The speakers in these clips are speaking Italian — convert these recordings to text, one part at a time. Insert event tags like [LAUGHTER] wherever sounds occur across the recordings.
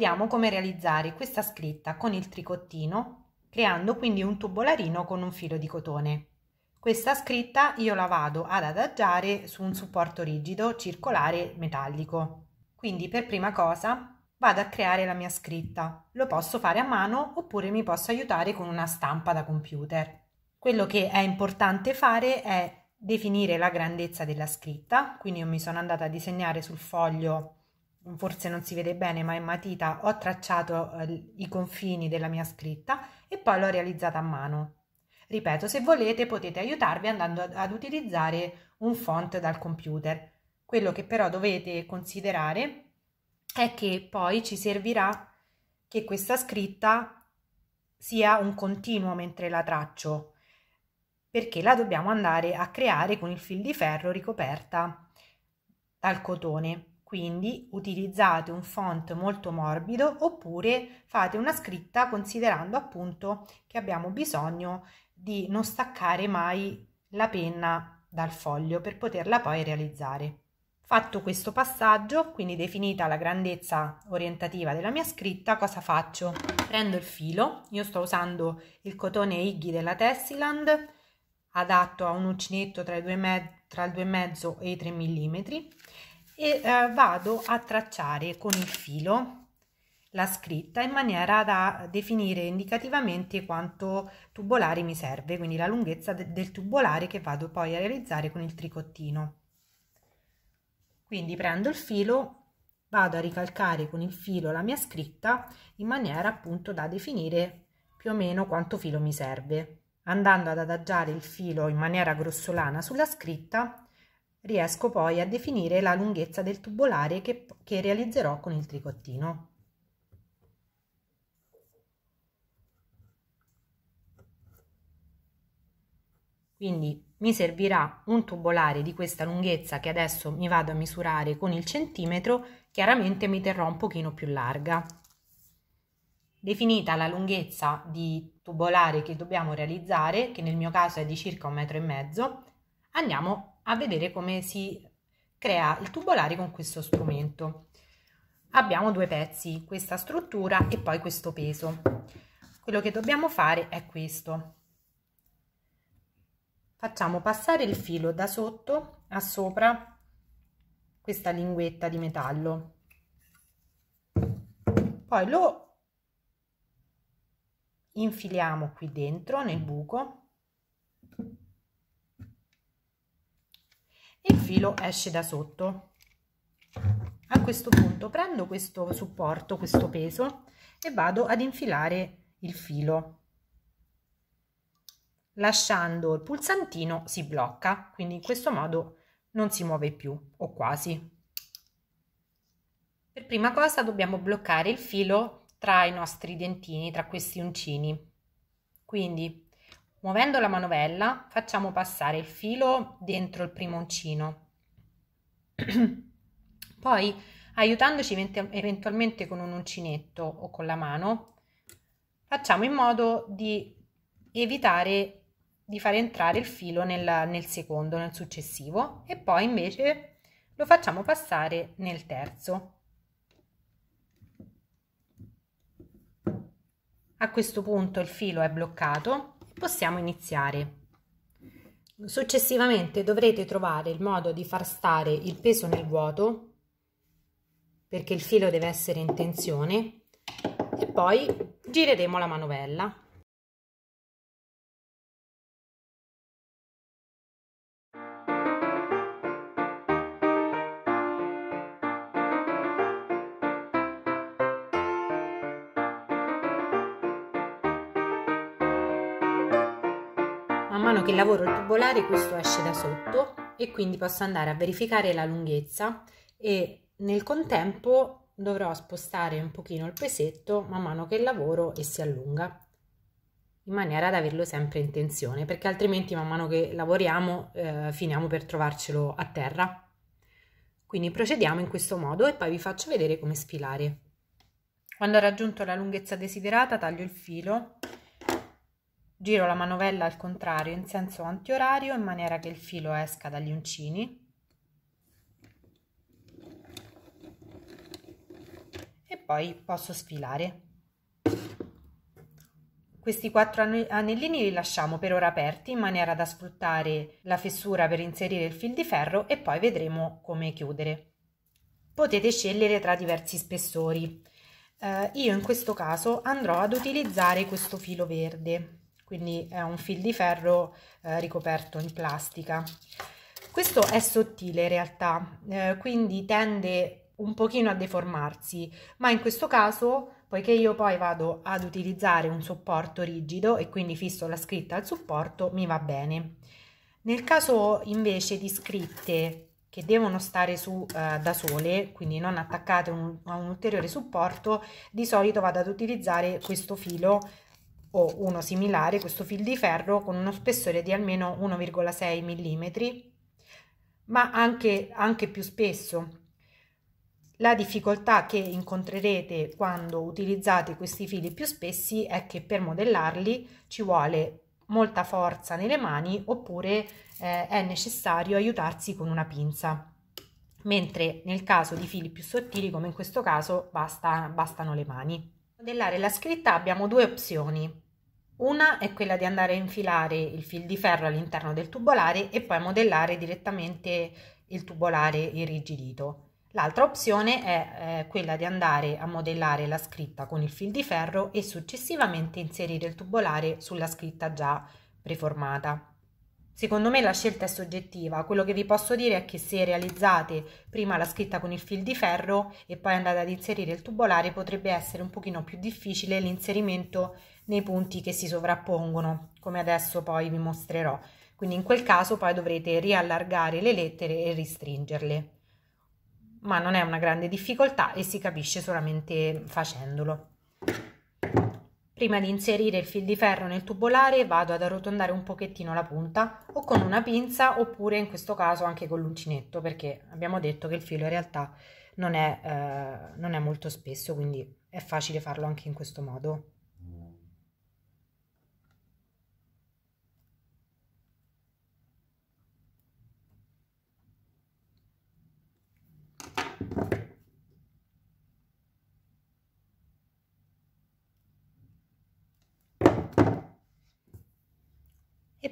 vediamo come realizzare questa scritta con il tricottino creando quindi un tubolarino con un filo di cotone. Questa scritta io la vado ad adagiare su un supporto rigido circolare metallico. Quindi per prima cosa vado a creare la mia scritta. Lo posso fare a mano oppure mi posso aiutare con una stampa da computer. Quello che è importante fare è definire la grandezza della scritta, quindi io mi sono andata a disegnare sul foglio forse non si vede bene ma in matita, ho tracciato eh, i confini della mia scritta e poi l'ho realizzata a mano. Ripeto, se volete potete aiutarvi andando ad, ad utilizzare un font dal computer. Quello che però dovete considerare è che poi ci servirà che questa scritta sia un continuo mentre la traccio, perché la dobbiamo andare a creare con il fil di ferro ricoperta dal cotone. Quindi utilizzate un font molto morbido oppure fate una scritta considerando appunto che abbiamo bisogno di non staccare mai la penna dal foglio per poterla poi realizzare. Fatto questo passaggio, quindi definita la grandezza orientativa della mia scritta, cosa faccio? Prendo il filo, io sto usando il cotone Iggy della Tessiland, adatto a un uncinetto tra, i due me- tra il 2,5 e i 3 mm e eh, vado a tracciare con il filo la scritta in maniera da definire indicativamente quanto tubolare mi serve, quindi la lunghezza de del tubolare che vado poi a realizzare con il tricottino. Quindi prendo il filo, vado a ricalcare con il filo la mia scritta in maniera appunto da definire più o meno quanto filo mi serve, andando ad adagiare il filo in maniera grossolana sulla scritta Riesco poi a definire la lunghezza del tubolare che, che realizzerò con il tricottino. Quindi mi servirà un tubolare di questa lunghezza che adesso mi vado a misurare con il centimetro, chiaramente mi terrò un pochino più larga. Definita la lunghezza di tubolare che dobbiamo realizzare, che nel mio caso è di circa un metro e mezzo, andiamo a vedere come si crea il tubolare con questo strumento. Abbiamo due pezzi, questa struttura e poi questo peso. Quello che dobbiamo fare è questo. Facciamo passare il filo da sotto a sopra questa linguetta di metallo. Poi lo infiliamo qui dentro nel buco il filo esce da sotto a questo punto prendo questo supporto questo peso e vado ad infilare il filo lasciando il pulsantino si blocca quindi in questo modo non si muove più o quasi per prima cosa dobbiamo bloccare il filo tra i nostri dentini tra questi uncini quindi Muovendo la manovella facciamo passare il filo dentro il primo uncino. [CLEARS THROAT] Poi, aiutandoci eventualmente con un uncinetto o con la mano, facciamo in modo di evitare di fare entrare il filo nel, nel secondo, nel successivo, e poi invece lo facciamo passare nel terzo. A questo punto il filo è bloccato possiamo iniziare. Successivamente dovrete trovare il modo di far stare il peso nel vuoto perché il filo deve essere in tensione e poi gireremo la manovella. mano che lavoro il tubolare questo esce da sotto e quindi posso andare a verificare la lunghezza e nel contempo dovrò spostare un pochino il pesetto man mano che lavoro e si allunga in maniera da averlo sempre in tensione perché altrimenti man mano che lavoriamo eh, finiamo per trovarcelo a terra quindi procediamo in questo modo e poi vi faccio vedere come sfilare quando ho raggiunto la lunghezza desiderata taglio il filo Giro la manovella al contrario in senso antiorario in maniera che il filo esca dagli uncini e poi posso sfilare. Questi quattro anellini li lasciamo per ora aperti in maniera da sfruttare la fessura per inserire il fil di ferro e poi vedremo come chiudere. Potete scegliere tra diversi spessori. Eh, io in questo caso andrò ad utilizzare questo filo verde quindi è un fil di ferro eh, ricoperto in plastica. Questo è sottile in realtà, eh, quindi tende un pochino a deformarsi, ma in questo caso, poiché io poi vado ad utilizzare un supporto rigido e quindi fisso la scritta al supporto, mi va bene. Nel caso invece di scritte che devono stare su eh, da sole, quindi non attaccate un, a un ulteriore supporto, di solito vado ad utilizzare questo filo o uno similare, questo fil di ferro con uno spessore di almeno 1,6 mm, ma anche, anche più spesso. La difficoltà che incontrerete quando utilizzate questi fili più spessi è che per modellarli ci vuole molta forza nelle mani oppure eh, è necessario aiutarsi con una pinza, mentre nel caso di fili più sottili come in questo caso basta, bastano le mani modellare la scritta abbiamo due opzioni. Una è quella di andare a infilare il fil di ferro all'interno del tubolare e poi modellare direttamente il tubolare irrigidito. L'altra opzione è eh, quella di andare a modellare la scritta con il fil di ferro e successivamente inserire il tubolare sulla scritta già preformata. Secondo me la scelta è soggettiva, quello che vi posso dire è che se realizzate prima la scritta con il fil di ferro e poi andate ad inserire il tubolare potrebbe essere un pochino più difficile l'inserimento nei punti che si sovrappongono, come adesso poi vi mostrerò. Quindi in quel caso poi dovrete riallargare le lettere e ristringerle. Ma non è una grande difficoltà e si capisce solamente facendolo. Prima di inserire il fil di ferro nel tubolare vado ad arrotondare un pochettino la punta o con una pinza oppure in questo caso anche con l'uncinetto perché abbiamo detto che il filo in realtà non è, eh, non è molto spesso quindi è facile farlo anche in questo modo.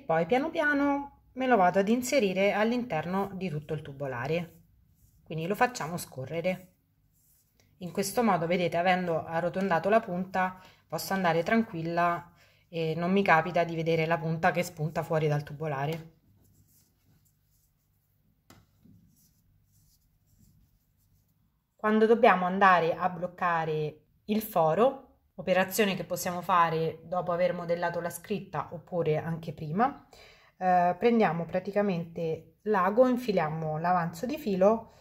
poi piano piano me lo vado ad inserire all'interno di tutto il tubolare quindi lo facciamo scorrere in questo modo vedete avendo arrotondato la punta posso andare tranquilla e non mi capita di vedere la punta che spunta fuori dal tubolare quando dobbiamo andare a bloccare il foro operazione che possiamo fare dopo aver modellato la scritta oppure anche prima. Eh, prendiamo praticamente l'ago, infiliamo l'avanzo di filo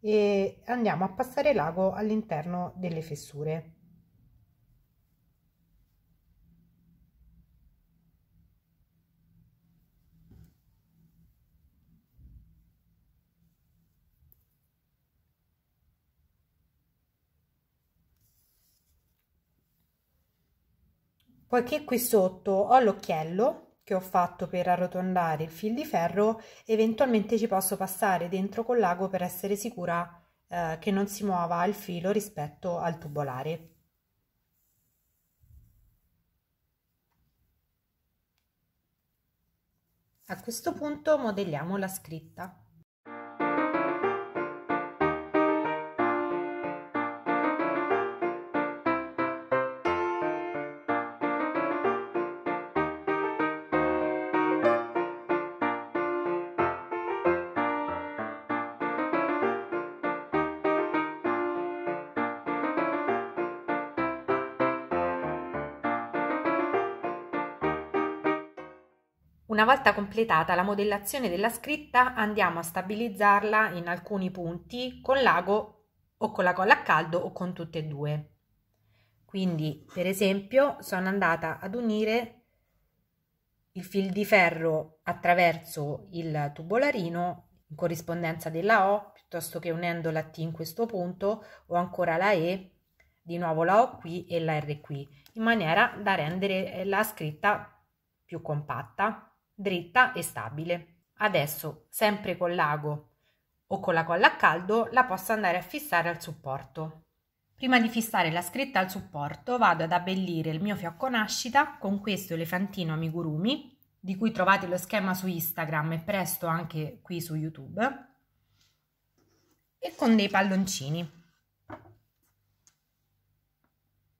e andiamo a passare l'ago all'interno delle fessure. poiché qui sotto ho l'occhiello che ho fatto per arrotondare il fil di ferro eventualmente ci posso passare dentro con l'ago per essere sicura eh, che non si muova il filo rispetto al tubolare a questo punto modelliamo la scritta Una volta completata la modellazione della scritta andiamo a stabilizzarla in alcuni punti con l'ago o con la colla a caldo o con tutte e due. Quindi per esempio sono andata ad unire il fil di ferro attraverso il tubolarino in corrispondenza della O piuttosto che unendo la T in questo punto o ancora la E, di nuovo la O qui e la R qui in maniera da rendere la scritta più compatta dritta e stabile. Adesso, sempre con l'ago o con la colla a caldo, la posso andare a fissare al supporto. Prima di fissare la scritta al supporto vado ad abbellire il mio fiocco nascita con questo elefantino amigurumi, di cui trovate lo schema su Instagram e presto anche qui su YouTube, e con dei palloncini.